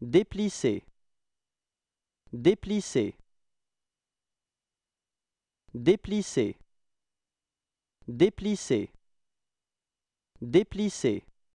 Déplissez. Déplissez. Déplissez. Déplissez. Déplissez.